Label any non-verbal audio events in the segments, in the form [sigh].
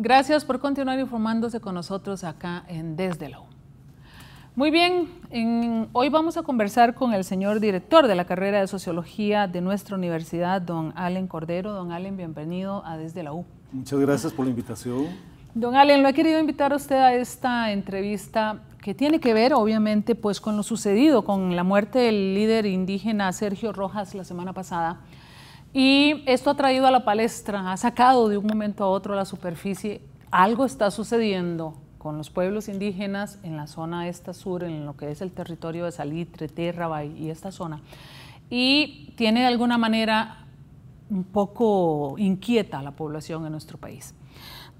Gracias por continuar informándose con nosotros acá en Desde la U. Muy bien, hoy vamos a conversar con el señor director de la carrera de Sociología de nuestra universidad, don Allen Cordero. Don Allen, bienvenido a Desde la U. Muchas gracias por la invitación. Don Allen, lo he querido invitar a usted a esta entrevista que tiene que ver, obviamente, pues con lo sucedido, con la muerte del líder indígena Sergio Rojas la semana pasada y esto ha traído a la palestra, ha sacado de un momento a otro a la superficie. Algo está sucediendo con los pueblos indígenas en la zona esta sur, en lo que es el territorio de Salitre, Terrabay y esta zona. Y tiene de alguna manera un poco inquieta a la población en nuestro país.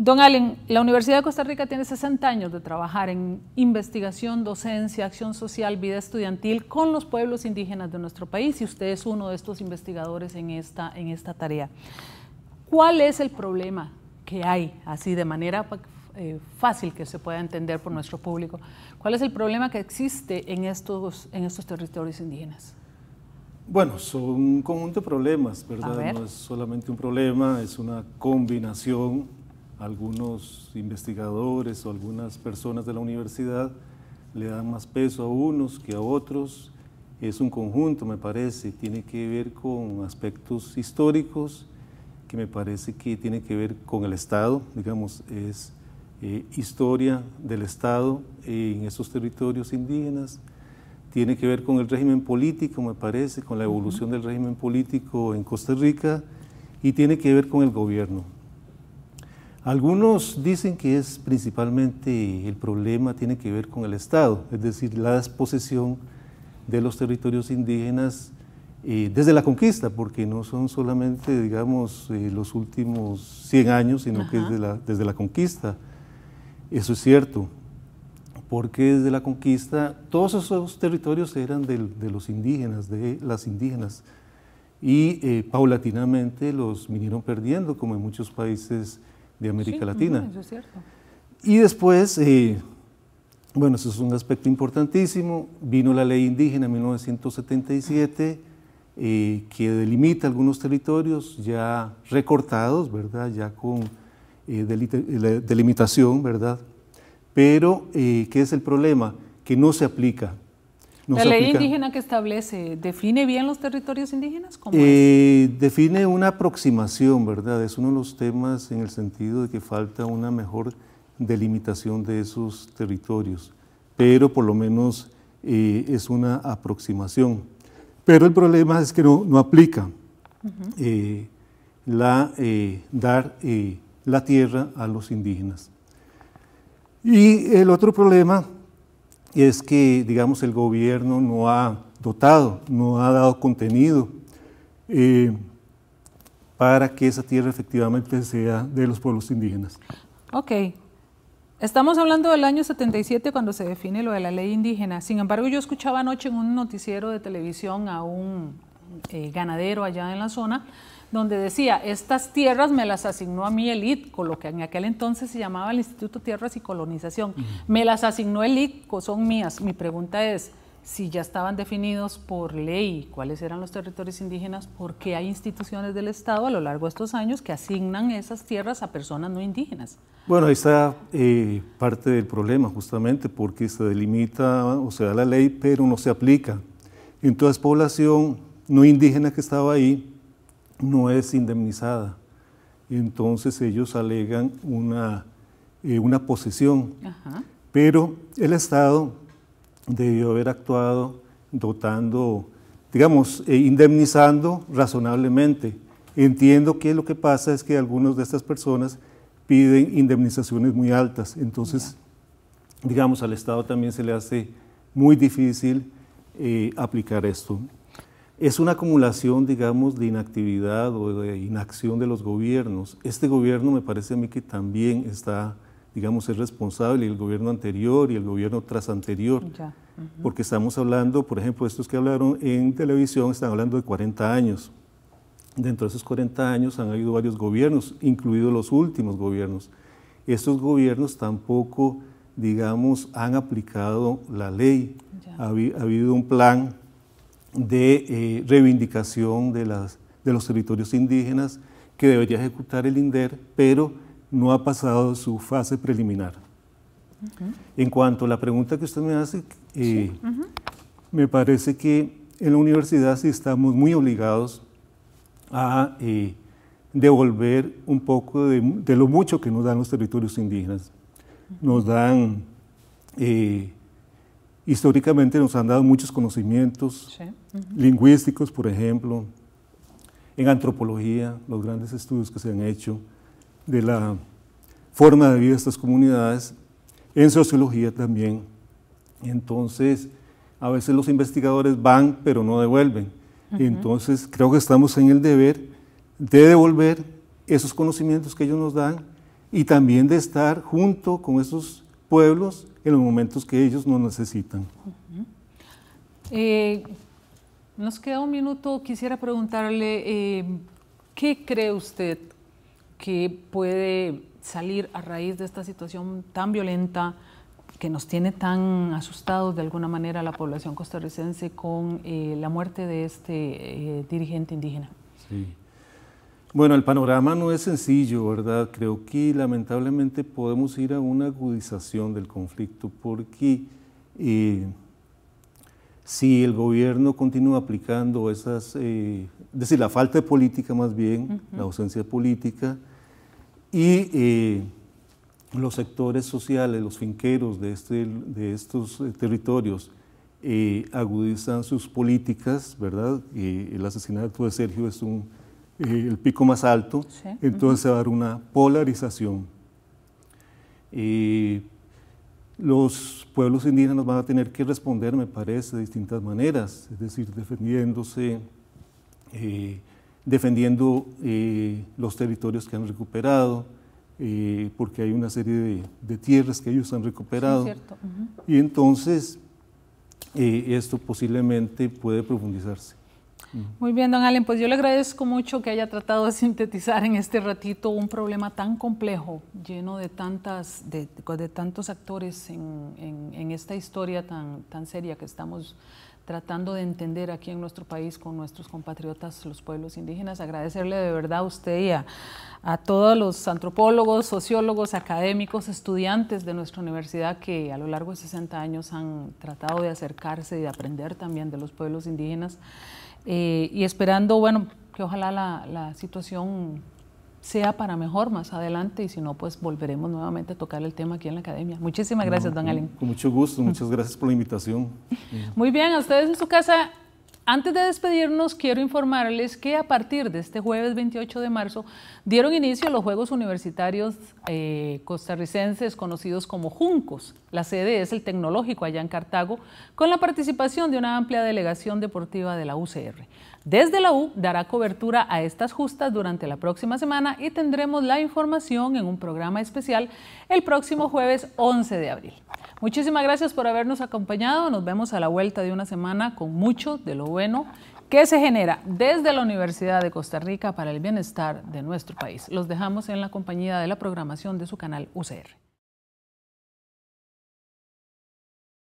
Don Allen, la Universidad de Costa Rica tiene 60 años de trabajar en investigación, docencia, acción social, vida estudiantil con los pueblos indígenas de nuestro país y usted es uno de estos investigadores en esta, en esta tarea. ¿Cuál es el problema que hay, así de manera eh, fácil que se pueda entender por nuestro público? ¿Cuál es el problema que existe en estos, en estos territorios indígenas? Bueno, son un conjunto de problemas, ¿verdad? No es solamente un problema, es una combinación algunos investigadores o algunas personas de la universidad le dan más peso a unos que a otros. Es un conjunto, me parece, tiene que ver con aspectos históricos, que me parece que tiene que ver con el Estado, digamos, es eh, historia del Estado en esos territorios indígenas, tiene que ver con el régimen político, me parece, con la evolución del régimen político en Costa Rica y tiene que ver con el gobierno. Algunos dicen que es principalmente el problema tiene que ver con el Estado, es decir, la posesión de los territorios indígenas eh, desde la conquista, porque no son solamente, digamos, eh, los últimos 100 años, sino que desde la, desde la conquista. Eso es cierto, porque desde la conquista todos esos territorios eran de, los indígenas, de las indígenas, y eh, paulatinamente los vinieron perdiendo, como en muchos países de América Latina. Y después, eh, bueno, eso es un aspecto importantísimo, vino la ley indígena en 1977 eh, que delimita algunos territorios ya recortados, ¿verdad? Ya con eh, delimitación, ¿verdad? Pero, ¿qué es el problema? Que no se aplica la ley indígena que establece, ¿define bien los territorios indígenas? Eh, define una aproximación, ¿verdad? Es uno de los temas en el sentido de que falta una mejor delimitación de esos territorios, pero por lo menos eh, es una aproximación. Pero el problema es que no, aplica eh, la, dar la tierra a los indígenas. Y el otro problema y es que, digamos, el gobierno no ha dotado, no ha dado contenido eh, para que esa tierra efectivamente sea de los pueblos indígenas. Ok. Estamos hablando del año 77 cuando se define lo de la ley indígena. Sin embargo, yo escuchaba anoche en un noticiero de televisión a un eh, ganadero allá en la zona donde decía, estas tierras me las asignó a mí el ITCO, lo que en aquel entonces se llamaba el Instituto Tierras y Colonización. Me las asignó el ITCO, son mías. Mi pregunta es, si ya estaban definidos por ley cuáles eran los territorios indígenas, ¿por qué hay instituciones del Estado a lo largo de estos años que asignan esas tierras a personas no indígenas? Bueno, ahí está eh, parte del problema justamente porque se delimita o sea, la ley pero no se aplica. Entonces población no indígena que estaba ahí no es indemnizada. Entonces ellos alegan una, eh, una posesión. Pero el Estado debió haber actuado dotando, digamos, eh, indemnizando razonablemente. Entiendo que lo que pasa es que algunas de estas personas piden indemnizaciones muy altas. Entonces, digamos, al Estado también se le hace muy difícil eh, aplicar esto es una acumulación, digamos, de inactividad o de inacción de los gobiernos. Este gobierno me parece a mí que también está, digamos, es responsable, y el gobierno anterior y el gobierno tras anterior. Porque estamos hablando, por ejemplo, estos que hablaron en televisión están hablando de 40 años. Dentro de esos 40 años han habido varios gobiernos, incluidos los últimos gobiernos. Estos gobiernos tampoco, digamos, han aplicado la ley. ha habido un plan de eh, reivindicación de, las, de los territorios indígenas que debería ejecutar el INDER, pero no ha pasado su fase preliminar. En cuanto a la pregunta que usted me hace, eh, me parece que en la universidad sí estamos muy obligados a eh, devolver un poco de, de, lo mucho que nos dan los territorios indígenas. Nos dan históricamente nos han dado muchos conocimientos lingüísticos, por ejemplo, en antropología, los grandes estudios que se han hecho de la forma de vida de estas comunidades, en sociología también. Entonces, a veces los investigadores van, pero no devuelven. Entonces, creo que estamos en el deber de devolver esos conocimientos que ellos nos dan y también de estar junto con esos pueblos en los momentos que ellos no necesitan. Eh, nos queda un minuto, quisiera preguntarle, eh, ¿qué cree usted que puede salir a raíz de esta situación tan violenta que nos tiene tan asustados de alguna manera a la población costarricense con eh, la muerte de este dirigente indígena? Sí. Bueno, el panorama no es sencillo, ¿verdad? Creo que lamentablemente podemos ir a una agudización del conflicto porque eh, si el gobierno continúa aplicando esas, eh, es decir, la falta de política más bien, la ausencia política, y eh, los sectores sociales, los finqueros de, este, de estos territorios, agudizan sus políticas, ¿verdad? el asesinato de Sergio es un eh, el pico más alto, entonces se va a dar una polarización. Eh, los pueblos indígenas van a tener que responder, me parece, de distintas maneras, es decir, defendiéndose, eh, defendiendo los territorios que han recuperado, porque hay una serie de, tierras que ellos han recuperado. Y entonces esto posiblemente puede profundizarse. Muy bien, don Allen, pues yo le agradezco mucho que haya tratado de sintetizar en este ratito un problema tan complejo, lleno de, tantas, de, tantos actores en, esta historia tan, tan seria que estamos tratando de entender aquí en nuestro país con nuestros compatriotas, los pueblos indígenas. Agradecerle de verdad a usted y a, a todos los antropólogos, sociólogos, académicos, estudiantes de nuestra universidad que a lo largo de 60 años han tratado de acercarse y de aprender también de los pueblos indígenas. Eh, y esperando, bueno, que ojalá la, la, situación sea para mejor más adelante y si no, pues volveremos nuevamente a tocar el tema aquí en la academia. Muchísimas gracias, don Alin. Con mucho gusto, [laughs] muchas gracias por la invitación. Muy bien, a ustedes en su casa antes de despedirnos, quiero informarles que a partir de este jueves 28 de marzo dieron inicio a los Juegos Universitarios eh, Costarricenses conocidos como Juncos. La sede es el Tecnológico allá en Cartago, con la participación de una amplia delegación deportiva de la UCR. Desde la U dará cobertura a estas justas durante la próxima semana y tendremos la información en un programa especial el próximo jueves 11 de abril. Muchísimas gracias por habernos acompañado. Nos vemos a la vuelta de una semana con mucho de lo bueno que se genera desde la Universidad de Costa Rica para el bienestar de nuestro país. Los dejamos en la compañía de la programación de su canal UCR.